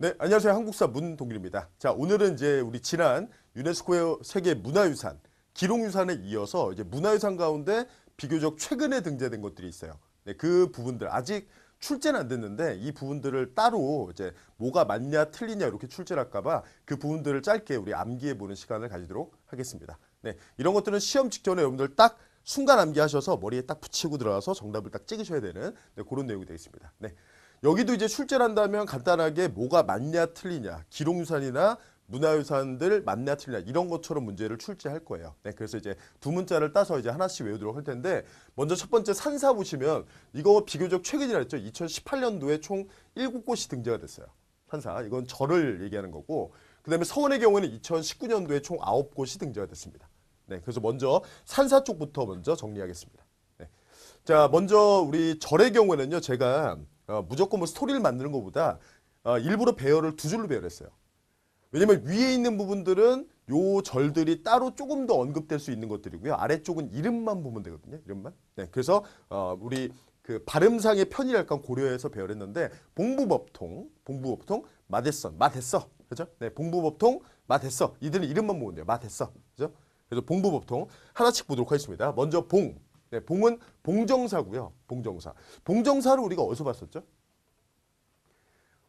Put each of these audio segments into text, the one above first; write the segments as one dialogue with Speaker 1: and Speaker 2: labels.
Speaker 1: 네, 안녕하세요. 한국사 문동길입니다. 자, 오늘은 이제 우리 지난 유네스코의 세계 문화유산, 기록유산에 이어서 이제 문화유산 가운데 비교적 최근에 등재된 것들이 있어요. 네, 그 부분들 아직 출제는 안 됐는데 이 부분들을 따로 이제 뭐가 맞냐 틀리냐 이렇게 출제할까봐 그 부분들을 짧게 우리 암기해 보는 시간을 가지도록 하겠습니다. 네, 이런 것들은 시험 직전에 여러분들 딱 순간 암기하셔서 머리에 딱 붙이고 들어가서 정답을 딱 찍으셔야 되는 네, 그런 내용이 되겠습니다. 네. 여기도 이제 출제 한다면 간단하게 뭐가 맞냐 틀리냐 기록유산이나 문화유산들 맞냐 틀리냐 이런 것처럼 문제를 출제할 거예요. 네, 그래서 이제 두 문자를 따서 이제 하나씩 외우도록 할 텐데 먼저 첫 번째 산사 보시면 이거 비교적 최근이라 했죠. 2018년도에 총 7곳이 등재가 됐어요. 산사 이건 절을 얘기하는 거고 그 다음에 서원의 경우에는 2019년도에 총 9곳이 등재가 됐습니다. 네, 그래서 먼저 산사 쪽부터 먼저 정리하겠습니다. 네. 자, 먼저 우리 절의 경우에는요, 제가 어, 무조건 뭐 스토리를 만드는 것보다 어, 일부러 배열을 두 줄로 배열했어요. 왜냐면 위에 있는 부분들은 요 절들이 따로 조금 더 언급될 수 있는 것들이고요. 아래쪽은 이름만 보면 되거든요. 이름만. 네, 그래서 어, 우리 그 발음상의 편이 랄간 고려해서 배열했는데 봉부법통, 봉부법통, 마대선, 마댔어, 그죠? 네, 봉부법통, 마댔어. 이들은 이름만 보면 돼요. 마댔어, 그죠? 그래서 봉부법통 하나씩 보도록 하겠습니다. 먼저 봉. 네, 봉은 봉정사고요. 봉정사. 봉정사를 우리가 어디서 봤었죠?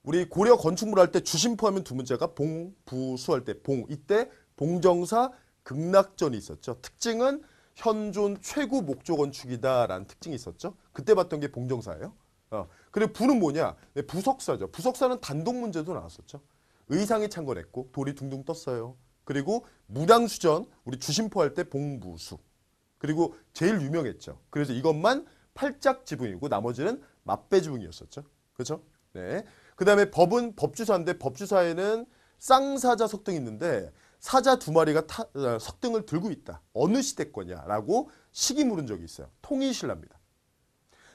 Speaker 1: 우리 고려 건축물 할 때 주심포 하면 두 문제가 봉, 부, 수할 때 봉. 이때 봉정사 극락전이 있었죠. 특징은 현존 최고 목조 건축이다라는 특징이 있었죠. 그때 봤던 게 봉정사예요. 어. 근데 부는 뭐냐? 네, 부석사죠. 부석사는 단독 문제도 나왔었죠. 의상이 창건했고 돌이 둥둥 떴어요. 그리고 무당수전 우리 주심포 할 때 봉부수. 그리고 제일 유명했죠. 그래서 이것만 팔짝 지붕이고 나머지는 맞배 지붕이었었죠. 그렇죠? 네. 그 다음에 법은 법주사인데 법주사에는 쌍사자 석등이 있는데 사자 두 마리가 타, 어, 석등을 들고 있다. 어느 시대 거냐라고 시기 물은 적이 있어요. 통일신라입니다.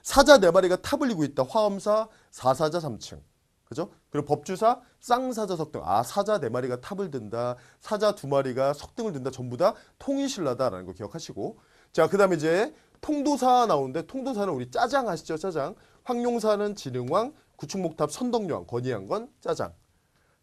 Speaker 1: 사자 네 마리가 탑을 이고 있다. 화엄사 사사자 3층. 그죠? 그리고 법주사 쌍사자 석등. 아 사자 네 마리가 탑을 든다. 사자 두 마리가 석등을 든다. 전부 다 통일신라다라는 거 기억하시고 자, 그 다음에 이제 통도사 나오는데 통도사는 우리 짜장 아시죠? 짜장. 황룡사는 진흥왕, 구축목탑 선덕여왕, 건의한건 짜장.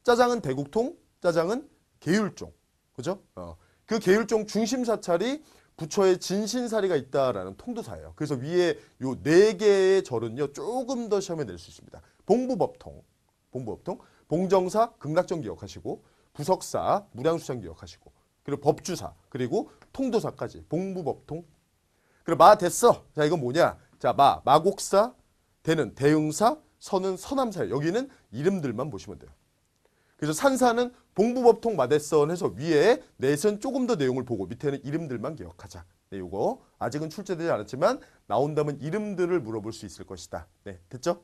Speaker 1: 짜장은 대국통, 짜장은 계율종. 그죠? 어. 그 계율종 중심 사찰이 부처의 진신사리가 있다라는 통도사예요. 그래서 위에 요 네 개의 절은요. 조금 더 시험에 낼 수 있습니다. 봉부법통, 봉부법통, 봉정사, 극락정 기억하시고 부석사, 무량수장 기억하시고 그리고 법주사, 그리고 통도사까지 봉부법통. 그리고 마 됐어. 자 이건 뭐냐? 자 마, 마곡사, 되는 대흥사, 선은 서남사 여기는 이름들만 보시면 돼요. 그래서 산사는 봉부법통 마대선 해서 위에 내선 조금 더 내용을 보고 밑에는 이름들만 기억하자. 네, 요거 아직은 출제되지 않았지만 나온다면 이름들을 물어볼 수 있을 것이다. 네, 됐죠?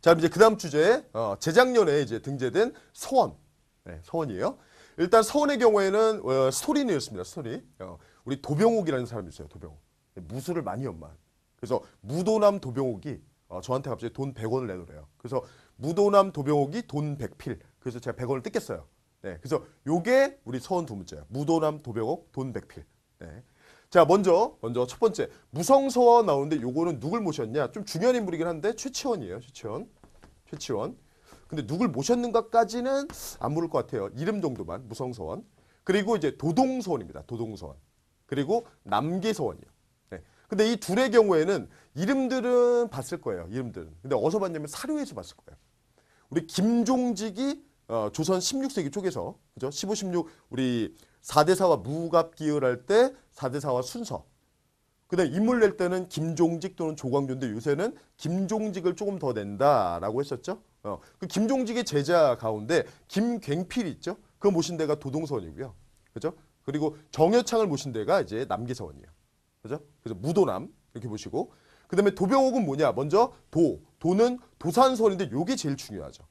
Speaker 1: 자, 이제 그 다음 주제에 어, 재작년에 이제 등재된 서원, 네, 서원이에요. 일단 서운의 경우에는 어, 스토리뉴였습니다. 스토리. 어, 우리 도병욱이라는 사람이 있어요. 도병욱. 무술을 많이 연만. 그래서 무도남 도병욱이 어, 저한테 갑자기 돈 100원을 내더래요 그래서 무도남 도병욱이 돈 100필. 그래서 제가 100원을 뜯겠어요 네, 그래서 요게 우리 서원 두 문제예요. 무도남 도병욱 돈 100필. 네. 자, 먼저 먼저 첫 번째 무성서원 나오는데 요거는 누굴 모셨냐? 좀 중요한 인물이긴 한데 최치원이에요. 최치원. 최치원. 근데 누굴 모셨는가까지는 안 물을 것 같아요. 이름 정도만 무성서원. 그리고 이제 도동서원입니다. 도동서원. 그리고 남계서원이요. 네. 근데 이 둘의 경우에는 이름들은 봤을 거예요. 이름들은. 근데 어디서 봤냐면 사료에서 봤을 거예요. 우리 김종직이 어, 조선 16세기 쪽에서 그죠? 15, 16 우리 4대사와 무갑 기열할 때 4대사와 순서 그 근데 인물 낼 때는 김종직 또는 조광조인데 요새는 김종직을 조금 더 낸다라고 했었죠. 어, 그 김종직의 제자 가운데 김갱필 있죠. 그 모신 데가 도동선이고요. 그죠? 그리고 정여창을 모신 데가 이제 남계서원이에요. 그죠? 그래서 무도남 이렇게 보시고 그 다음에 도병옥은 뭐냐? 먼저 도. 도는 도산설인데 요게 제일 중요하죠.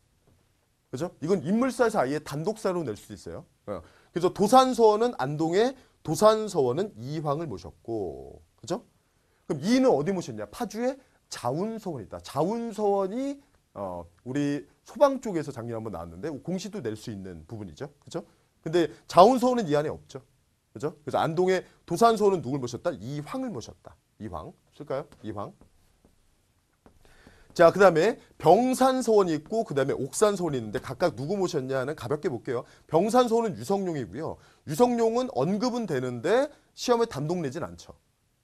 Speaker 1: 그죠? 이건 인물사에서 아 단독사로 낼 수 있어요. 어. 그래서 도산서원은 안동에 도산서원은 이황을 모셨고 그죠? 그럼 이는 어디 모셨냐? 파주에 자운서원이다. 자운서원이 어, 우리 소방 쪽에서 작년에 한번 나왔는데 공시도 낼 수 있는 부분이죠. 그죠? 근데 자원서원이 안에 없죠. 그죠? 그래서 안동의 도산서원 누굴 모셨다? 이황을 모셨다. 이황. 쓸까요? 이황. 자, 그 다음에 병산서원이 있고 그 다음에 옥산서원이 있는데 각각 누구 모셨냐는 가볍게 볼게요. 병산서원은 유성룡이고요. 유성룡은 언급은 되는데 시험에 담독내진 않죠.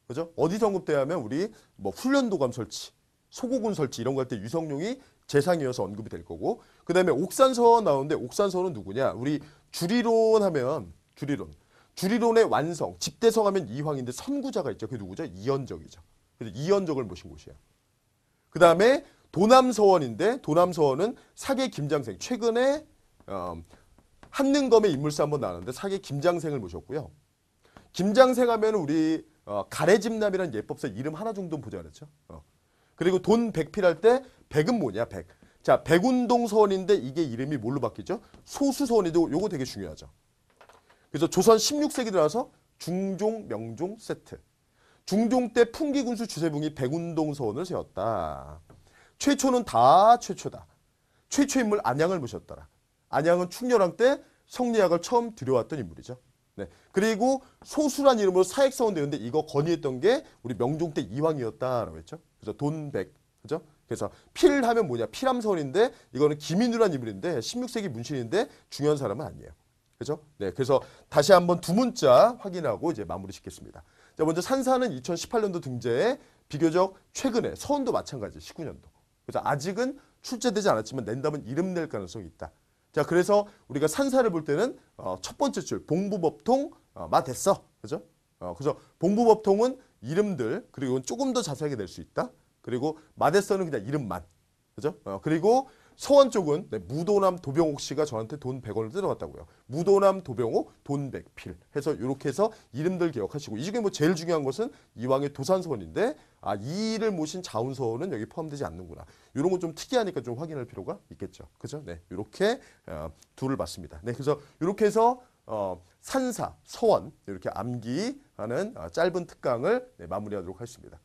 Speaker 1: 그죠? 어디서 급돼 하면 우리 뭐 훈련도감 설치, 소고군 설치 이런 거 할 때 유성룡이 재상이어서 언급이 될 거고 그 다음에 옥산서원 나오는데 옥산서원은 누구냐 우리 주리론 하면 주리론 주리론의 완성 집대성 하면 이황인데 선구자가 있죠 그게 누구죠 이연적이죠 그래서 이연적을 모신 곳이에요그 다음에 도남서원인데 도남서원은 사계 김장생 최근에 어, 한능검의 인물사 한번 나왔는데 사계 김장생을 모셨고요 김장생 하면 우리 어, 가래집남이라는 예법서 이름 하나 정도는 보지않았죠 어. 그리고 돈 백필할 때 백은 뭐냐 백. 자 백운동선인데 이게 이름이 뭘로 바뀌죠? 소수선인데 요거 되게 중요하죠. 그래서 조선 16세기 들어서 중종 명종 세트. 중종 때 풍기군수 주세붕이 백운동서을 세웠다. 최초는 다 최초다. 최초 인물 안양을 모셨더라. 안양은 충렬왕 때 성리학을 처음 들여왔던 인물이죠. 네. 그리고 소수란 이름으로 사액서원 되는데 이거 건의했던 게 우리 명종 때 이황이었다라고 했죠. 그래서 돈백. 그죠? 그래서 필 하면 뭐냐 피람선인데 이거는 김인우란 인물인데 16세기 문신인데 중요한 사람은 아니에요. 그죠? 네, 그래서 다시 한번 두 문자 확인하고 이제 마무리 짓겠습니다. 자, 먼저 산사는 2018년도 등재에 비교적 최근에 서운도 마찬가지 19년도. 그래서 아직은 출제되지 않았지만 낸다면 이름 낼 가능성이 있다. 자, 그래서 우리가 산사를 볼 때는 어, 첫 번째 줄 봉부법통 어, 마 됐어. 그죠? 어, 그래서 봉부법통은 이름들 그리고 조금 더 자세하게 낼 수 있다. 그리고 마데서는 그냥 이름만. 그죠? 어, 그리고 서원 쪽은 네, 무도남 도병옥 씨가 저한테 돈 100원을 뜯어갔다고요. 무도남 도병옥 돈 100필 해서 이렇게 해서 이름들 기억하시고 이 중에 뭐 제일 중요한 것은 이왕의 도산서원인데 아 이를 모신 자운서원은 여기 포함되지 않는구나. 이런 건 좀 특이하니까 좀 확인할 필요가 있겠죠. 그죠? 네, 이렇게 어, 둘을 봤습니다. 네, 그래서 이렇게 해서 어, 산사, 서원 이렇게 암기하는 어, 짧은 특강을 네, 마무리하도록 하겠습니다.